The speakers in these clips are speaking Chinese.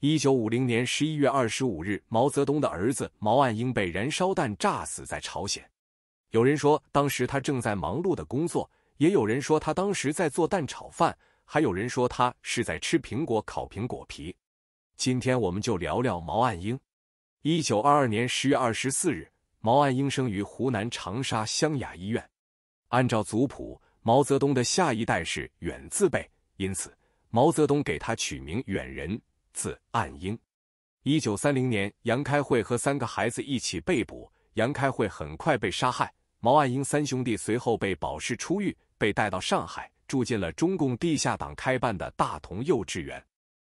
一九五零年十一月二十五日，毛泽东的儿子毛岸英被燃烧弹炸死在朝鲜。有人说，当时他正在忙碌的工作；也有人说，他当时在做蛋炒饭；还有人说，他是在吃苹果烤苹果皮。今天，我们就聊聊毛岸英。一九二二年十月二十四日，毛岸英生于湖南长沙湘雅医院。按照族谱，毛泽东的下一代是远字辈，因此毛泽东给他取名远人。字岸英，一九三零年，杨开慧和三个孩子一起被捕，杨开慧很快被杀害，毛岸英三兄弟随后被保释出狱，被带到上海，住进了中共地下党开办的大同幼稚园。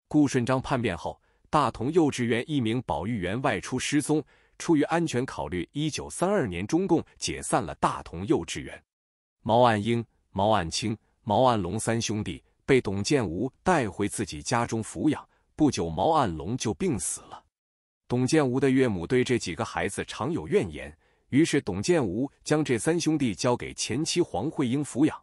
顾顺章叛变后，大同幼稚园一名保育员外出失踪，出于安全考虑，一九三二年中共解散了大同幼稚园，毛岸英、毛岸青、毛岸龙三兄弟被董建吾带回自己家中抚养。不久，毛岸龙就病死了。董建吾的岳母对这几个孩子常有怨言，于是董建吾将这三兄弟交给前妻黄慧英抚养。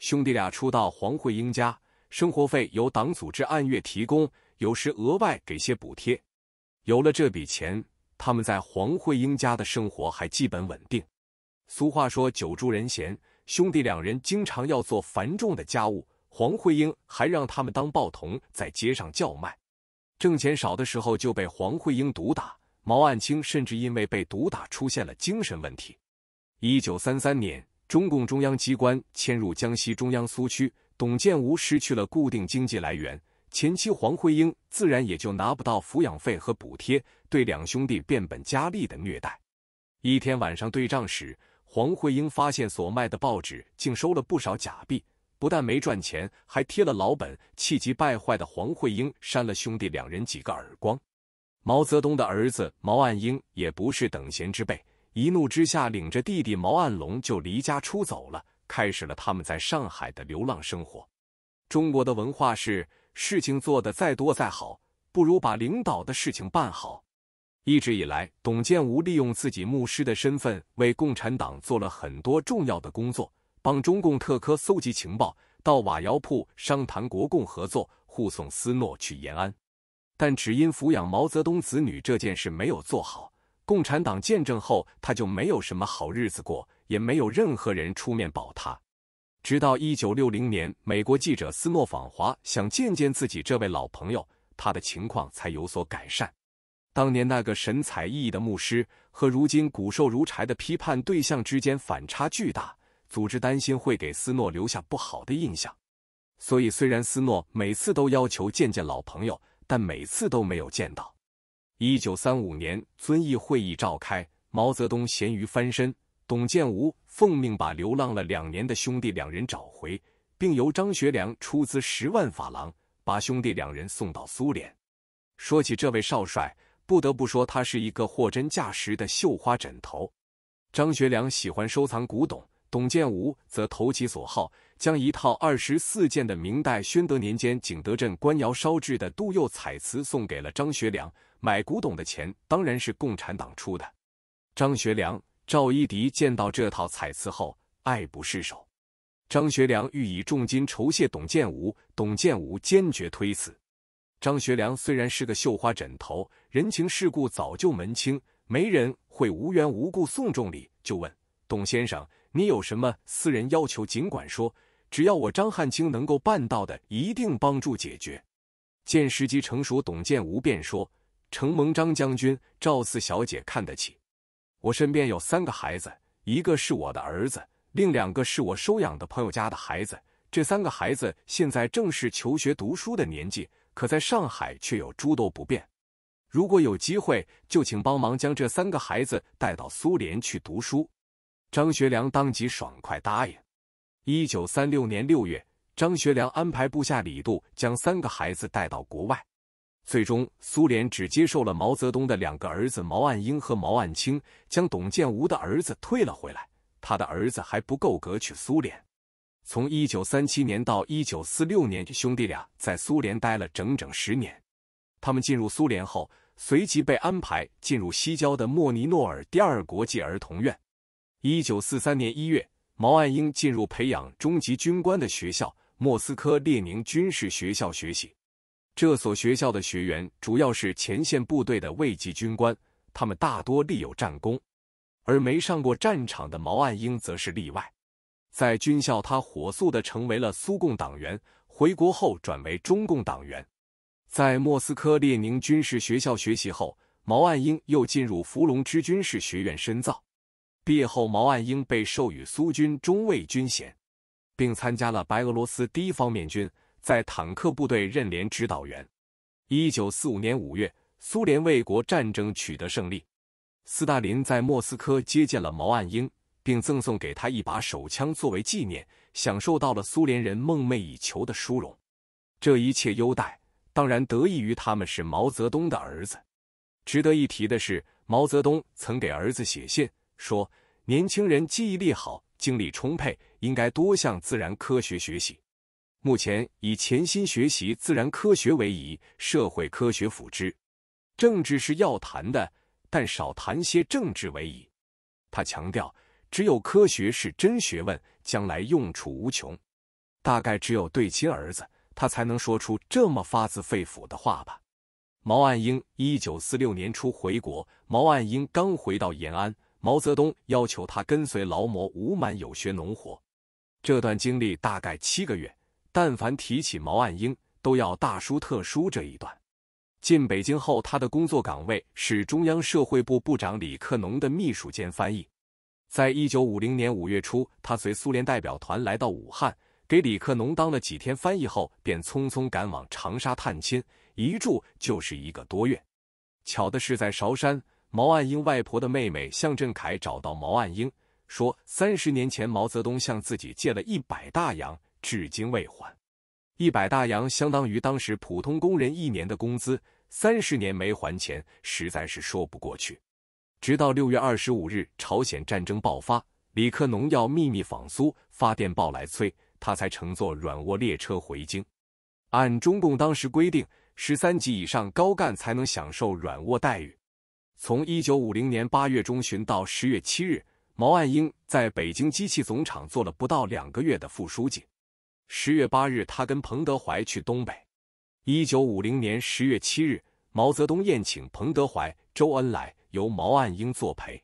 兄弟俩初到黄慧英家，生活费由党组织按月提供，有时额外给些补贴。有了这笔钱，他们在黄慧英家的生活还基本稳定。俗话说“久住人闲”，兄弟两人经常要做繁重的家务，黄慧英还让他们当报童，在街上叫卖。挣钱少的时候就被黄慧英毒打，毛岸青甚至因为被毒打出现了精神问题。一九三三年，中共中央机关迁入江西中央苏区，董建吾失去了固定经济来源，前妻黄慧英自然也就拿不到抚养费和补贴，对两兄弟变本加厉的虐待。一天晚上对账时，黄慧英发现所卖的报纸竟收了不少假币。不但没赚钱，还贴了老本，气急败坏的黄慧英扇了兄弟两人几个耳光。毛泽东的儿子毛岸英也不是等闲之辈，一怒之下领着弟弟毛岸龙就离家出走了，开始了他们在上海的流浪生活。中国的文化是，事情做的再多再好，不如把领导的事情办好。一直以来，董建吾利用自己牧师的身份，为共产党做了很多重要的工作。帮中共特科搜集情报，到瓦窑铺商谈国共合作，护送斯诺去延安，但只因抚养毛泽东子女这件事没有做好，共产党见证后，他就没有什么好日子过，也没有任何人出面保他。直到一九六零年，美国记者斯诺访华，想见见自己这位老朋友，他的情况才有所改善。当年那个神采奕奕的牧师，和如今骨瘦如柴的批判对象之间反差巨大。组织担心会给斯诺留下不好的印象，所以虽然斯诺每次都要求见见老朋友，但每次都没有见到。一九三五年遵义会议召开，毛泽东咸鱼翻身，董建吾奉命把流浪了两年的兄弟两人找回，并由张学良出资十万法郎把兄弟两人送到苏联。说起这位少帅，不得不说他是一个货真价实的绣花枕头。张学良喜欢收藏古董。董建武则投其所好，将一套二十四件的明代宣德年间景德镇官窑烧制的杜釉彩瓷送给了张学良。买古董的钱当然是共产党出的。张学良、赵一荻见到这套彩瓷后爱不释手。张学良欲以重金酬谢董建武，董建武坚决推辞。张学良虽然是个绣花枕头，人情世故早就门清，没人会无缘无故送重礼，就问董先生。你有什么私人要求，尽管说，只要我张汉卿能够办到的，一定帮助解决。见时机成熟，董建无便说：“承蒙张将军、赵四小姐看得起，我身边有三个孩子，一个是我的儿子，另两个是我收养的朋友家的孩子。这三个孩子现在正是求学读书的年纪，可在上海却有诸多不便。如果有机会，就请帮忙将这三个孩子带到苏联去读书。”张学良当即爽快答应。一九三六年六月，张学良安排部下李杜将三个孩子带到国外。最终，苏联只接受了毛泽东的两个儿子毛岸英和毛岸青，将董建吾的儿子退了回来。他的儿子还不够格去苏联。从一九三七年到一九四六年，兄弟俩在苏联待了整整十年。他们进入苏联后，随即被安排进入西郊的莫尼诺尔第二国际儿童院。一九四三年一月，毛岸英进入培养中级军官的学校——莫斯科列宁军事学校学习。这所学校的学员主要是前线部队的卫级军官，他们大多立有战功，而没上过战场的毛岸英则是例外。在军校，他火速的成为了苏共党员，回国后转为中共党员。在莫斯科列宁军事学校学习后，毛岸英又进入伏龙芝军事学院深造。毕业后，毛岸英被授予苏军中尉军衔，并参加了白俄罗斯第一方面军，在坦克部队任连指导员。一九四五年五月，苏联卫国战争取得胜利，斯大林在莫斯科接见了毛岸英，并赠送给他一把手枪作为纪念，享受到了苏联人梦寐以求的殊荣。这一切优待，当然得益于他们是毛泽东的儿子。值得一提的是，毛泽东曾给儿子写信。说年轻人记忆力好，精力充沛，应该多向自然科学学习。目前以潜心学习自然科学为宜，社会科学辅之。政治是要谈的，但少谈些政治为宜。他强调，只有科学是真学问，将来用处无穷。大概只有对亲儿子，他才能说出这么发自肺腑的话吧。毛岸英一九四六年初回国，毛岸英刚回到延安。毛泽东要求他跟随劳模吴满有学农活，这段经历大概七个月。但凡提起毛岸英，都要大书特书这一段。进北京后，他的工作岗位是中央社会部部长李克农的秘书兼翻译。在一九五零年五月初，他随苏联代表团来到武汉，给李克农当了几天翻译后，便匆匆赶往长沙探亲，一住就是一个多月。巧的是，在韶山。毛岸英外婆的妹妹向振凯找到毛岸英，说：“三十年前毛泽东向自己借了一百大洋，至今未还。一百大洋相当于当时普通工人一年的工资，三十年没还钱，实在是说不过去。”直到六月二十五日，朝鲜战争爆发，李克农要秘密访苏，发电报来催他，才乘坐软卧列车回京。按中共当时规定，十三级以上高干才能享受软卧待遇。从一九五零年八月中旬到十月七日，毛岸英在北京机器总厂做了不到两个月的副书记。十月八日，他跟彭德怀去东北。一九五零年十月七日，毛泽东宴请彭德怀、周恩来，由毛岸英作陪。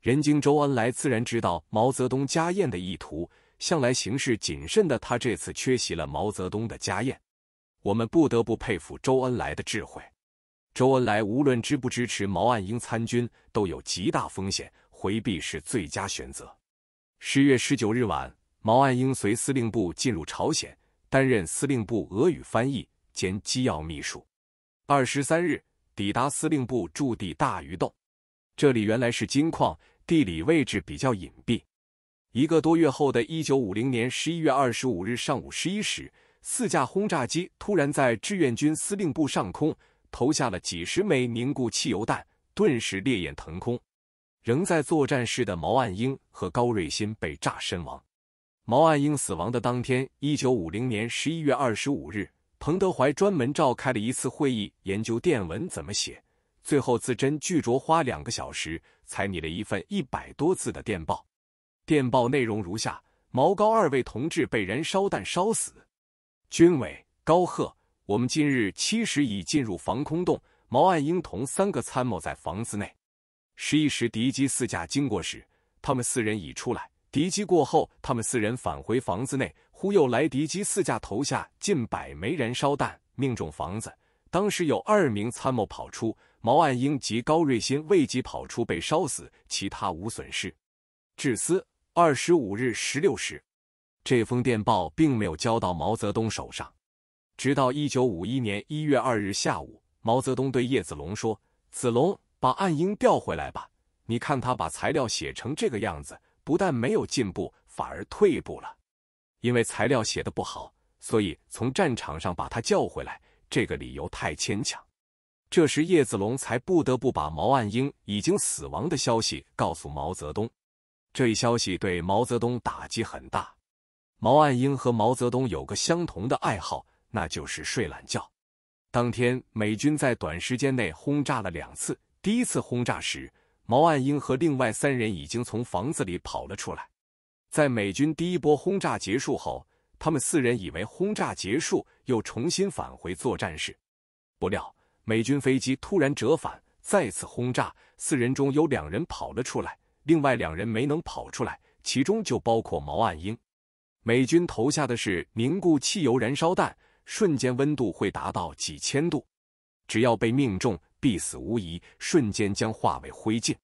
人精周恩来自然知道毛泽东家宴的意图，向来行事谨慎的他这次缺席了毛泽东的家宴，我们不得不佩服周恩来的智慧。周恩来无论支不支持毛岸英参军，都有极大风险，回避是最佳选择。十月十九日晚，毛岸英随司令部进入朝鲜，担任司令部俄语翻译兼机要秘书。二十三日抵达司令部驻地大鱼洞，这里原来是金矿，地理位置比较隐蔽。一个多月后的一九五零年十一月二十五日上午十一时，四架轰炸机突然在志愿军司令部上空。投下了几十枚凝固汽油弹，顿时烈焰腾空。仍在作战室的毛岸英和高瑞欣被炸身亡。毛岸英死亡的当天，一九五零年十一月二十五日，彭德怀专门召开了一次会议，研究电文怎么写。最后字斟句酌，花两个小时才拟了一份一百多字的电报。电报内容如下：毛高二位同志被燃烧弹烧死。军委高贺。我们今日七时已进入防空洞，毛岸英同三个参谋在房子内。十一时敌机四架经过时，他们四人已出来。敌机过后，他们四人返回房子内，忽又来敌机四架投下近百枚燃烧弹，命中房子。当时有二名参谋跑出，毛岸英及高瑞欣未及跑出被烧死，其他无损失。至私二十五日十六时，这封电报并没有交到毛泽东手上。直到一九五一年一月二日下午，毛泽东对叶子龙说：“子龙，把岸英调回来吧。你看他把材料写成这个样子，不但没有进步，反而退步了。因为材料写的不好，所以从战场上把他叫回来，这个理由太牵强。”这时，叶子龙才不得不把毛岸英已经死亡的消息告诉毛泽东。这一消息对毛泽东打击很大。毛岸英和毛泽东有个相同的爱好。那就是睡懒觉。当天，美军在短时间内轰炸了两次。第一次轰炸时，毛岸英和另外三人已经从房子里跑了出来。在美军第一波轰炸结束后，他们四人以为轰炸结束，又重新返回作战室。不料，美军飞机突然折返，再次轰炸。四人中有两人跑了出来，另外两人没能跑出来，其中就包括毛岸英。美军投下的是凝固汽油燃烧弹。瞬间温度会达到几千度，只要被命中，必死无疑，瞬间将化为灰烬。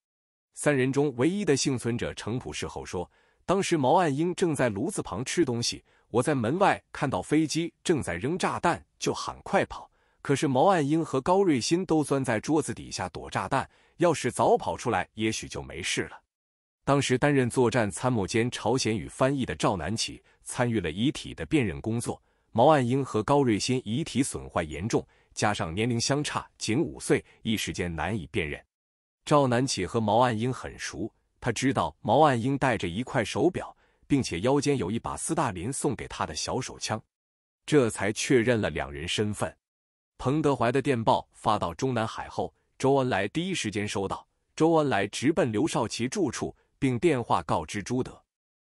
三人中唯一的幸存者程普事后说：“当时毛岸英正在炉子旁吃东西，我在门外看到飞机正在扔炸弹，就喊‘快跑’。可是毛岸英和高瑞欣都钻在桌子底下躲炸弹，要是早跑出来，也许就没事了。”当时担任作战参谋兼朝鲜语翻译的赵南起参与了遗体的辨认工作。毛岸英和高瑞欣遗体损坏严重，加上年龄相差仅五岁，一时间难以辨认。赵南起和毛岸英很熟，他知道毛岸英戴着一块手表，并且腰间有一把斯大林送给他的小手枪，这才确认了两人身份。彭德怀的电报发到中南海后，周恩来第一时间收到，周恩来直奔刘少奇住处，并电话告知朱德。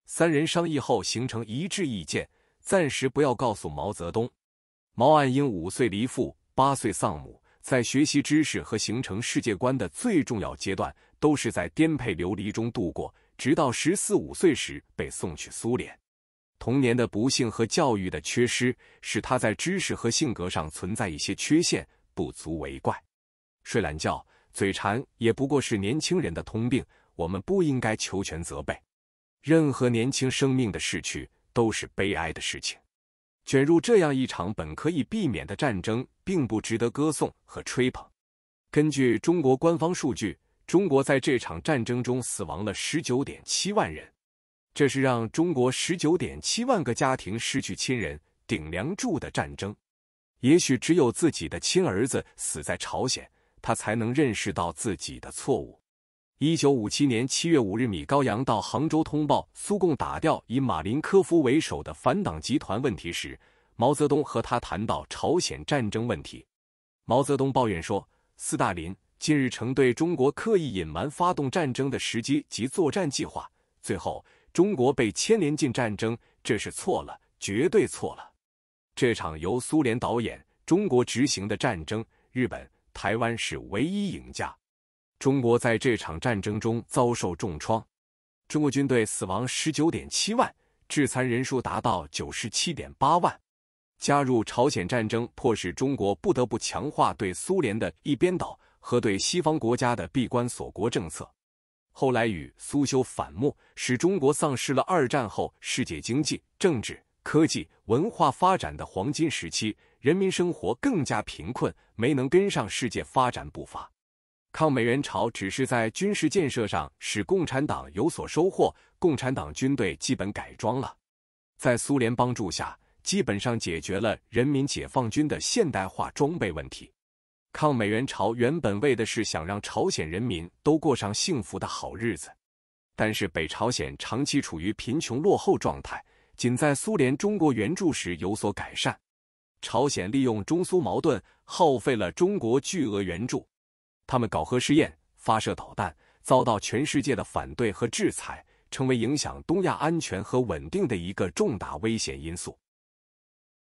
三人商议后，形成一致意见。暂时不要告诉毛泽东。毛岸英五岁离父，八岁丧母，在学习知识和形成世界观的最重要阶段，都是在颠沛流离中度过。直到十四五岁时被送去苏联，童年的不幸和教育的缺失，使他在知识和性格上存在一些缺陷，不足为怪。睡懒觉、嘴馋，也不过是年轻人的通病，我们不应该求全责备。任何年轻生命的逝去。都是悲哀的事情。卷入这样一场本可以避免的战争，并不值得歌颂和吹捧。根据中国官方数据，中国在这场战争中死亡了19.7万人，这是让中国19.7万个家庭失去亲人、顶梁柱的战争。也许只有自己的亲儿子死在朝鲜，他才能认识到自己的错误。一九五七年七月五日，米高扬到杭州通报苏共打掉以马林科夫为首的反党集团问题时，毛泽东和他谈到朝鲜战争问题。毛泽东抱怨说：“斯大林近日曾对中国刻意隐瞒发动战争的时机及作战计划，最后中国被牵连进战争，这是错了，绝对错了。这场由苏联导演、中国执行的战争，日本、台湾是唯一赢家。”中国在这场战争中遭受重创，中国军队死亡十九点七万，致残人数达到九十七点八万。加入朝鲜战争，迫使中国不得不强化对苏联的一边倒和对西方国家的闭关锁国政策。后来与苏修反目，使中国丧失了二战后世界经济、政治、科技、文化发展的黄金时期，人民生活更加贫困，没能跟上世界发展步伐。抗美援朝只是在军事建设上使共产党有所收获，共产党军队基本改装了，在苏联帮助下，基本上解决了人民解放军的现代化装备问题。抗美援朝原本为的是想让朝鲜人民都过上幸福的好日子，但是北朝鲜长期处于贫穷落后状态，仅在苏联中国援助时有所改善。朝鲜利用中苏矛盾，耗费了中国巨额援助。他们搞核试验、发射导弹，遭到全世界的反对和制裁，成为影响东亚安全和稳定的一个重大危险因素。